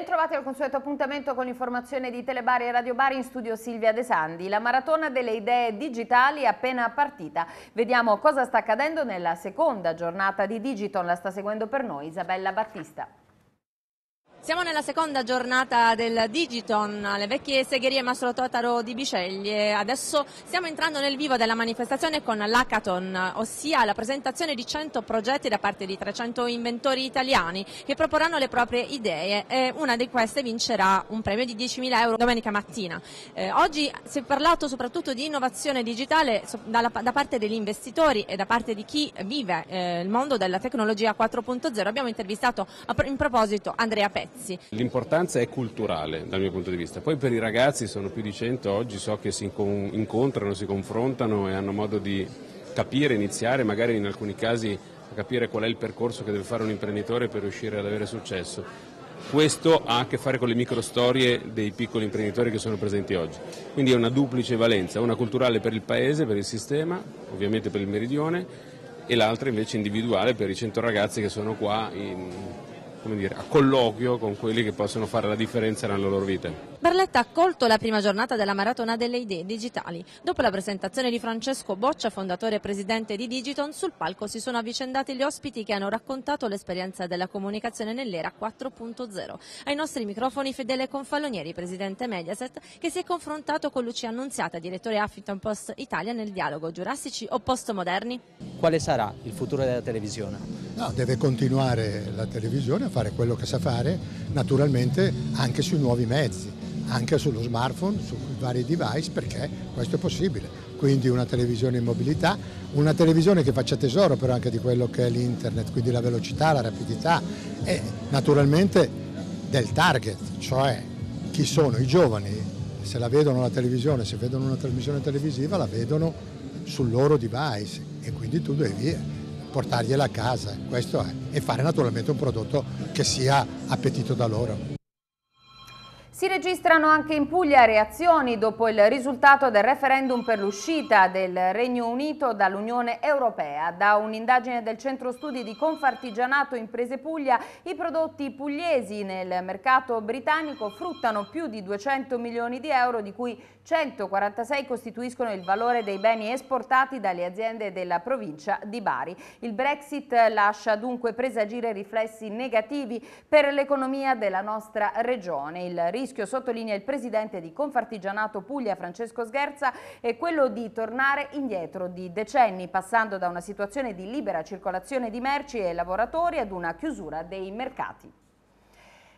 Bentrovati al consueto appuntamento con l'informazione di Telebari e Radio Bari in studio Silvia De Sandi. La maratona delle idee digitali è appena partita. Vediamo cosa sta accadendo nella seconda giornata di Digiton. La sta seguendo per noi Isabella Battista. Siamo nella seconda giornata del Digiton alle vecchie segherie Mastro Totaro di Biceglie. Adesso stiamo entrando nel vivo della manifestazione con l'Hackathon, ossia la presentazione di 100 progetti da parte di 300 inventori italiani che proporranno le proprie idee e una di queste vincerà un premio di 10.000 euro domenica mattina. Eh, oggi si è parlato soprattutto di innovazione digitale da parte degli investitori e da parte di chi vive eh, il mondo della tecnologia 4.0. Abbiamo intervistato in proposito Andrea Pezzi ragazzi. L'importanza è culturale dal mio punto di vista, poi per i ragazzi sono più di 100 oggi, so che si incontrano, si confrontano e hanno modo di capire, iniziare, magari in alcuni casi a capire qual è il percorso che deve fare un imprenditore per riuscire ad avere successo. Questo ha a che fare con le microstorie dei piccoli imprenditori che sono presenti oggi. Quindi è una duplice valenza, una culturale per il paese, per il sistema, ovviamente per il meridione, e l'altra invece individuale per i 100 ragazzi che sono qua in dire, a colloquio con quelli che possono fare la differenza nella loro vita. Barletta ha accolto la prima giornata della Maratona delle Idee Digitali. Dopo la presentazione di Francesco Boccia, fondatore e presidente di Digiton, sul palco si sono avvicendati gli ospiti che hanno raccontato l'esperienza della comunicazione nell'era 4.0. Ai nostri microfoni Fedele Confalonieri, presidente Mediaset, che si è confrontato con Lucia Annunziata, direttore Huffington Post Italia nel dialogo Giurassici o Postmoderni. Quale sarà il futuro della televisione? No, deve continuare la televisione a fare quello che sa fare, naturalmente anche sui nuovi mezzi, anche sullo smartphone, sui vari device, perché questo è possibile. Quindi una televisione in mobilità, una televisione che faccia tesoro però anche di quello che è l'internet, quindi la velocità, la rapidità e naturalmente del target, cioè chi sono i giovani, se la vedono la televisione, se vedono una trasmissione televisiva la vedono sul loro device e quindi tu devi portargliela a casa, questo è, e fare naturalmente un prodotto che sia appetito da loro. Si registrano anche in Puglia reazioni dopo il risultato del referendum per l'uscita del Regno Unito dall'Unione Europea. Da un'indagine del Centro Studi di Confartigianato Imprese Puglia, i prodotti pugliesi nel mercato britannico fruttano più di 200 milioni di euro, di cui 146 costituiscono il valore dei beni esportati dalle aziende della provincia di Bari. Il Brexit lascia dunque presagire riflessi negativi per l'economia della nostra regione. Il rischio rischio, sottolinea il presidente di Confartigianato Puglia Francesco Sgherza, è quello di tornare indietro di decenni, passando da una situazione di libera circolazione di merci e lavoratori ad una chiusura dei mercati.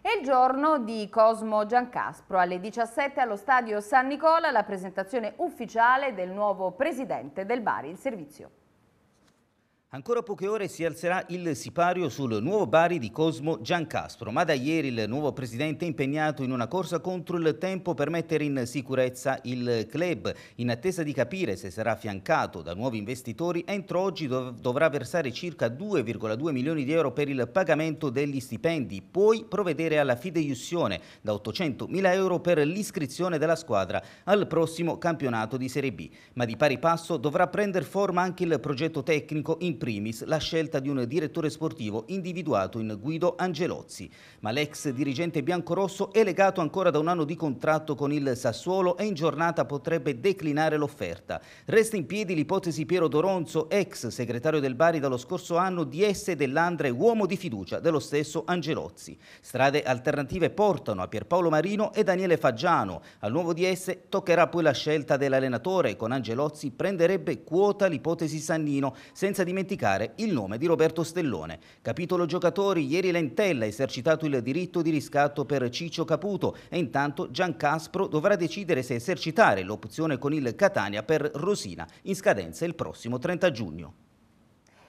È il giorno di Cosmo Giancaspro. Alle 17 allo stadio San Nicola la presentazione ufficiale del nuovo presidente del Bari, il servizio. Ancora poche ore si alzerà il sipario sul nuovo Bari di Cosmo Giancastro, ma da ieri il nuovo presidente è impegnato in una corsa contro il tempo per mettere in sicurezza il club. In attesa di capire se sarà affiancato da nuovi investitori, entro oggi dov dovrà versare circa 2,2 milioni di euro per il pagamento degli stipendi, poi provvedere alla fideiussione da 800 mila euro per l'iscrizione della squadra al prossimo campionato di Serie B. Ma di pari passo dovrà prendere forma anche il progetto tecnico in primis la scelta di un direttore sportivo individuato in Guido Angelozzi, ma l'ex dirigente biancorosso è legato ancora da un anno di contratto con il Sassuolo e in giornata potrebbe declinare l'offerta. Resta in piedi l'ipotesi Piero Doronzo, ex segretario del Bari dallo scorso anno, DS dell'Andre, uomo di fiducia dello stesso Angelozzi. Strade alternative portano a Pierpaolo Marino e Daniele Faggiano. Al nuovo DS toccherà poi la scelta dell'allenatore, con Angelozzi prenderebbe quota l'ipotesi Sannino, senza dimenticare dimenticare il nome di Roberto Stellone. Capitolo giocatori, ieri Lentella ha esercitato il diritto di riscatto per Ciccio Caputo e intanto Gian Caspro dovrà decidere se esercitare l'opzione con il Catania per Rosina, in scadenza il prossimo 30 giugno.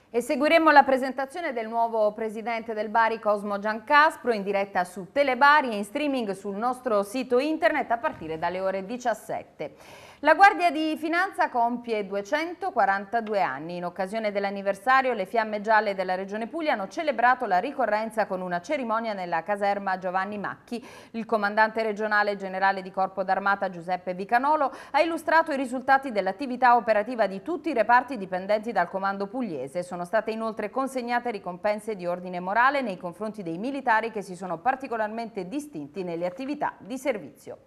E seguiremo la presentazione del nuovo presidente del Bari Cosmo Giancaspro in diretta su Telebari e in streaming sul nostro sito internet a partire dalle ore 17. La Guardia di Finanza compie 242 anni. In occasione dell'anniversario le Fiamme Gialle della Regione Puglia hanno celebrato la ricorrenza con una cerimonia nella caserma Giovanni Macchi. Il comandante regionale generale di Corpo d'Armata Giuseppe Vicanolo ha illustrato i risultati dell'attività operativa di tutti i reparti dipendenti dal comando pugliese. Sono state inoltre consegnate ricompense di ordine morale nei confronti dei militari che si sono particolarmente distinti nelle attività di servizio.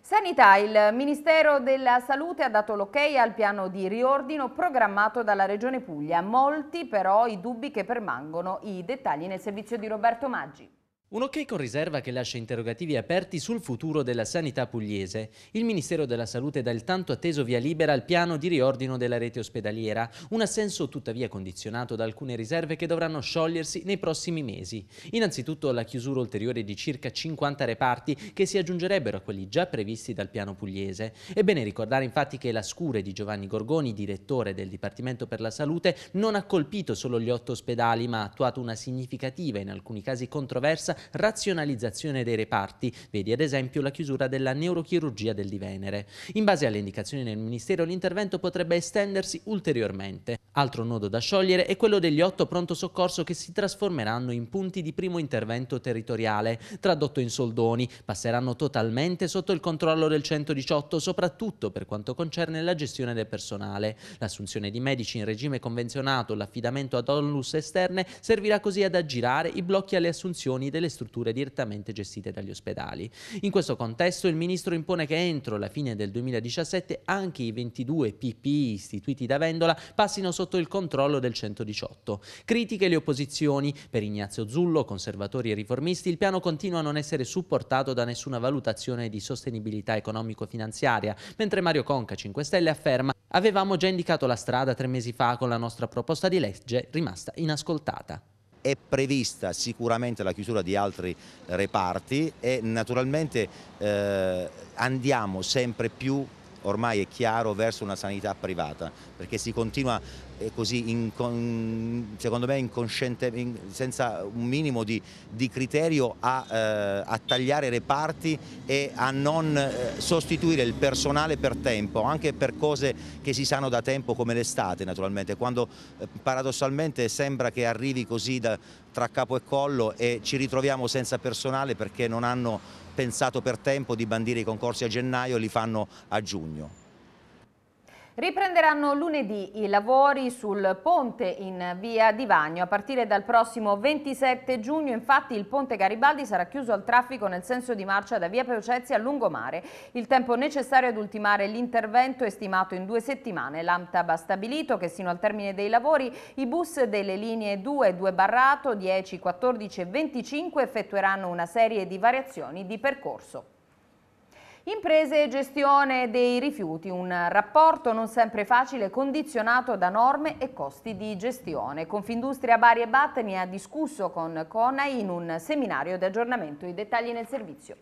Sanità, il Ministero della Salute ha dato l'ok ok al piano di riordino programmato dalla Regione Puglia. Molti però i dubbi che permangono, i dettagli nel servizio di Roberto Maggi. Un ok con riserva che lascia interrogativi aperti sul futuro della sanità pugliese. Il Ministero della Salute dà il tanto atteso via libera al piano di riordino della rete ospedaliera, un assenso tuttavia condizionato da alcune riserve che dovranno sciogliersi nei prossimi mesi. Innanzitutto la chiusura ulteriore di circa 50 reparti che si aggiungerebbero a quelli già previsti dal piano pugliese. È bene ricordare infatti che la scure di Giovanni Gorgoni, direttore del Dipartimento per la Salute, non ha colpito solo gli otto ospedali, ma ha attuato una significativa, in alcuni casi controversa, razionalizzazione dei reparti, vedi ad esempio la chiusura della neurochirurgia del Divenere. In base alle indicazioni del Ministero l'intervento potrebbe estendersi ulteriormente. Altro nodo da sciogliere è quello degli otto pronto soccorso che si trasformeranno in punti di primo intervento territoriale, tradotto in soldoni, passeranno totalmente sotto il controllo del 118, soprattutto per quanto concerne la gestione del personale. L'assunzione di medici in regime convenzionato, l'affidamento ad onlus esterne servirà così ad aggirare i blocchi alle assunzioni delle nelle strutture direttamente gestite dagli ospedali. In questo contesto il Ministro impone che entro la fine del 2017 anche i 22 PPI istituiti da Vendola passino sotto il controllo del 118. Critiche le opposizioni. Per Ignazio Zullo, conservatori e riformisti, il piano continua a non essere supportato da nessuna valutazione di sostenibilità economico-finanziaria, mentre Mario Conca 5 Stelle afferma Avevamo già indicato la strada tre mesi fa con la nostra proposta di legge rimasta inascoltata è prevista sicuramente la chiusura di altri reparti e naturalmente eh, andiamo sempre più ormai è chiaro verso una sanità privata perché si continua così in, secondo me inconsciente, in, senza un minimo di, di criterio a, eh, a, tagliare reparti e a non eh, sostituire il personale per tempo, anche per cose che si sanno da tempo come l'estate naturalmente, quando eh, paradossalmente sembra che arrivi così da, tra capo e collo e ci ritroviamo senza personale perché non hanno pensato per tempo di bandire i concorsi a gennaio e li fanno a giugno. Riprenderanno lunedì i lavori sul ponte in via di Vagno. A partire dal prossimo 27 giugno, infatti, il ponte Garibaldi sarà chiuso al traffico nel senso di marcia da via Peucezia a lungomare. Il tempo necessario ad ultimare l'intervento è stimato in due settimane. L'AMTAB ha stabilito che sino al termine dei lavori i bus delle linee 2, 2 Barrato, 10, 14 e 25 effettueranno una serie di variazioni di percorso. Imprese e gestione dei rifiuti, un rapporto non sempre facile condizionato da norme e costi di gestione. Confindustria Bari e Bat ne ha discusso con Cona in un seminario di aggiornamento. I dettagli nel servizio.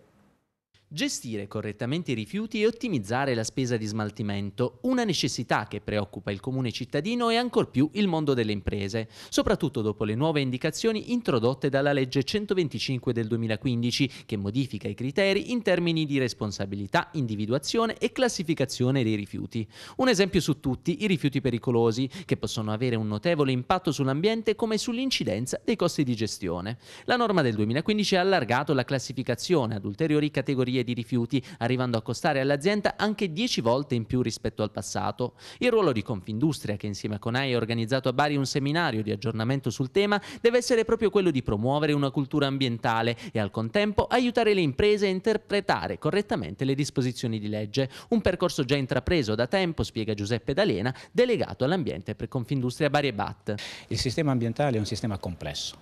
Gestire correttamente i rifiuti e ottimizzare la spesa di smaltimento, una necessità che preoccupa il comune cittadino e ancor più il mondo delle imprese, soprattutto dopo le nuove indicazioni introdotte dalla legge 125 del 2015 che modifica i criteri in termini di responsabilità, individuazione e classificazione dei rifiuti. Un esempio su tutti, i rifiuti pericolosi, che possono avere un notevole impatto sull'ambiente come sull'incidenza dei costi di gestione. La norma del 2015 ha allargato la classificazione ad ulteriori categorie categorie di rifiuti, arrivando a costare all'azienda anche 10 volte in più rispetto al passato. Il ruolo di Confindustria, che insieme a Conai ha organizzato a Bari un seminario di aggiornamento sul tema, deve essere proprio quello di promuovere una cultura ambientale e al contempo aiutare le imprese a interpretare correttamente le disposizioni di legge, un percorso già intrapreso da tempo, spiega Giuseppe D'Alena, delegato all'ambiente per Confindustria Bari e Bat. Il sistema ambientale è un sistema complesso,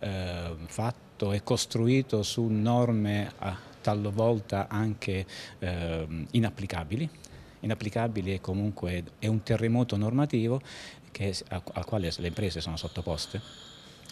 eh, fatto e costruito su norme talvolta anche eh, inapplicabili, inapplicabili e comunque è un terremoto normativo che, al quale le imprese sono sottoposte.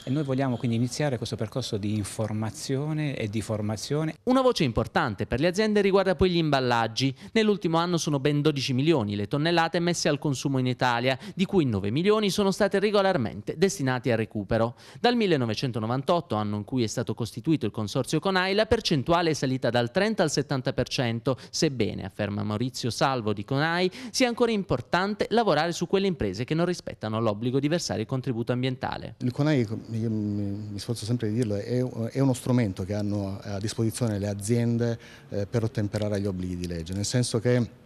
E noi vogliamo quindi iniziare questo percorso di informazione e di formazione. Una voce importante per le aziende riguarda poi gli imballaggi. Nell'ultimo anno sono ben 12 milioni le tonnellate messe al consumo in Italia, di cui 9 milioni sono state regolarmente destinate al recupero. Dal 1998, anno in cui è stato costituito il consorzio Conai, la percentuale è salita dal 30 al 70%, sebbene, afferma Maurizio Salvo di Conai, sia ancora importante lavorare su quelle imprese che non rispettano l'obbligo di versare il contributo ambientale. Il Conai io mi sforzo sempre di dirlo, è, uno strumento che hanno a disposizione le aziende eh, per ottemperare agli obblighi di legge, nel senso che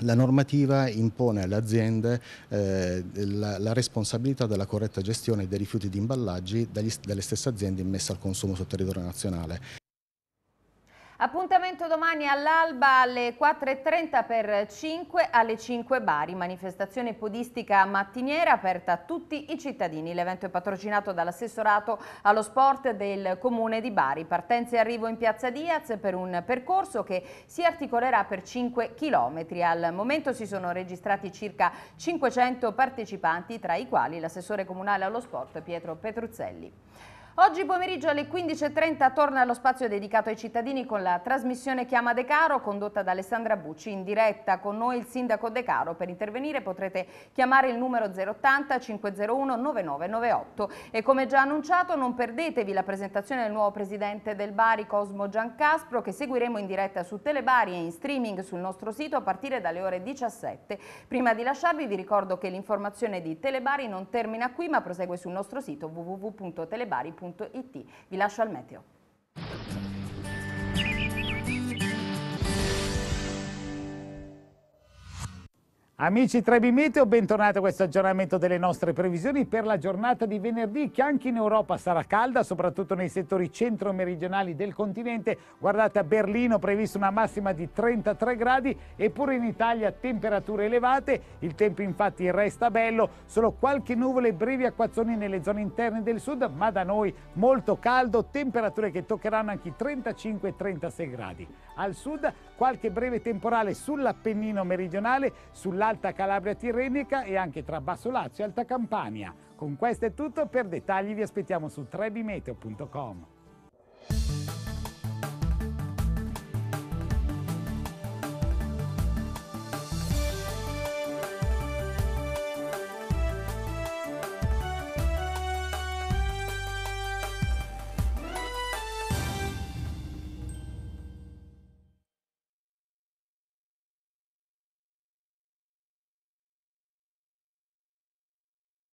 la normativa impone alle aziende eh, la, la, responsabilità della corretta gestione dei rifiuti di imballaggi dagli, dalle stesse aziende immesse al consumo sul territorio nazionale. Appuntamento domani all'alba alle 4.30 per 5 alle 5 Bari, manifestazione podistica mattiniera aperta a tutti i cittadini. L'evento è patrocinato dall'assessorato allo sport del comune di Bari. Partenza e arrivo in piazza Diaz per un percorso che si articolerà per 5 km. Al momento si sono registrati circa 500 partecipanti, tra i quali l'assessore comunale allo sport Pietro Petruzzelli. Oggi pomeriggio alle 15.30 torna allo spazio dedicato ai cittadini con la trasmissione Chiama De Caro condotta da Alessandra Bucci in diretta con noi il sindaco De Caro. Per intervenire potrete chiamare il numero 080 501 9998 e come già annunciato non perdetevi la presentazione del nuovo presidente del Bari Cosmo Giancaspro che seguiremo in diretta su Telebari e in streaming sul nostro sito a partire dalle ore 17. Prima di lasciarvi vi ricordo che l'informazione di Telebari non termina qui ma prosegue sul nostro sito www.telebari.com. Vi lascio al meteo. Amici Trebimeteo, bentornati a questo aggiornamento delle nostre previsioni per la giornata di venerdì che anche in Europa sarà calda, soprattutto nei settori centro-meridionali del continente. Guardate a Berlino previsto una massima di 33 gradi eppure in Italia temperature elevate, il tempo infatti resta bello, solo qualche nuvole e brevi acquazzoni nelle zone interne del sud, ma da noi molto caldo, temperature che toccheranno anche i 35-36 gradi. Al sud qualche breve temporale sull'Appennino meridionale, sull'Alta Calabria Tirrenica e anche tra Basso Lazio e Alta Campania. Con questo è tutto, per dettagli vi aspettiamo su trebimeteo.com.